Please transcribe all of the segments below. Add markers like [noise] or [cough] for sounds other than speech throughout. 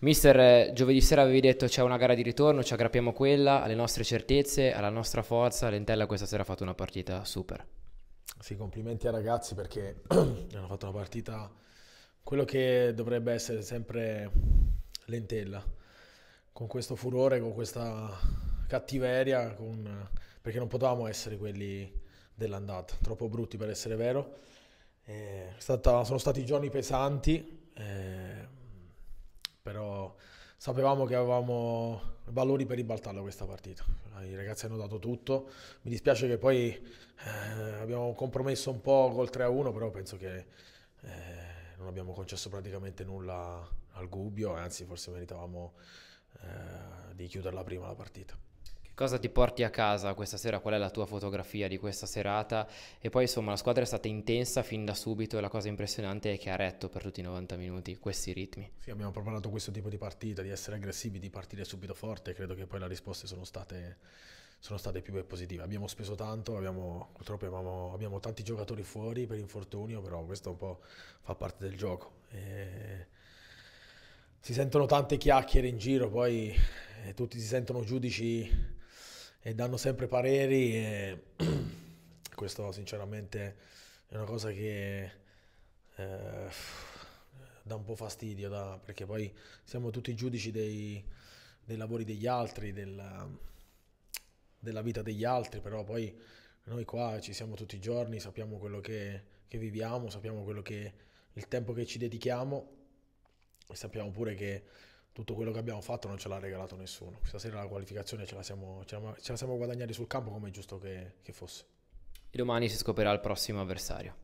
Mister, giovedì sera avevi detto c'è una gara di ritorno, ci aggrappiamo a quella, alle nostre certezze, alla nostra forza. Lentella questa sera ha fatto una partita super. Sì, complimenti ai ragazzi perché [clears throat] hanno fatto una partita, quello che dovrebbe essere sempre Lentella, con questo furore, con questa cattiveria, con... perché non potevamo essere quelli dell'andata, troppo brutti per essere vero. Eh, stata... sono stati giorni pesanti, sapevamo che avevamo valori per ribaltarla questa partita. I ragazzi hanno dato tutto. Mi dispiace che poi eh, abbiamo compromesso un po' col 3-1, però penso che eh, non abbiamo concesso praticamente nulla al Gubbio, anzi forse meritavamo eh, di chiuderla prima la partita cosa ti porti a casa questa sera, qual è la tua fotografia di questa serata e poi insomma la squadra è stata intensa fin da subito e la cosa impressionante è che ha retto per tutti i 90 minuti questi ritmi. Sì, abbiamo preparato questo tipo di partita, di essere aggressivi, di partire subito forte, credo che poi le risposte sono state sono state più positive. Abbiamo speso tanto, abbiamo, purtroppo abbiamo, abbiamo, tanti giocatori fuori per infortunio, però questo un po' fa parte del gioco. E si sentono tante chiacchiere in giro, poi eh, tutti si sentono giudici e danno sempre pareri e [clears throat] questo sinceramente è una cosa che eh, dà un po' fastidio da, perché poi siamo tutti giudici dei, dei lavori degli altri, della, della vita degli altri, però poi noi qua ci siamo tutti i giorni, sappiamo quello che, che viviamo, sappiamo che, il tempo che ci dedichiamo e sappiamo pure che tutto quello che abbiamo fatto non ce l'ha regalato nessuno. Stasera la qualificazione ce la siamo, ce la, ce la siamo guadagnati sul campo come è giusto che, che, fosse. E domani si scoprirà il prossimo avversario.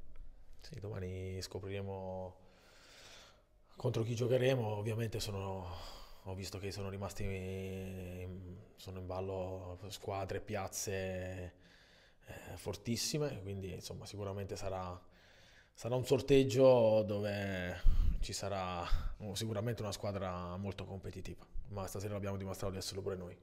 Sì, domani scopriremo contro chi giocheremo. Ovviamente sono, ho visto che sono rimasti in, sono in ballo squadre, piazze eh, fortissime, quindi insomma sicuramente sarà, sarà un sorteggio dove ci sarà oh, sicuramente una squadra molto competitiva, ma stasera l'abbiamo dimostrato di esserlo pure noi.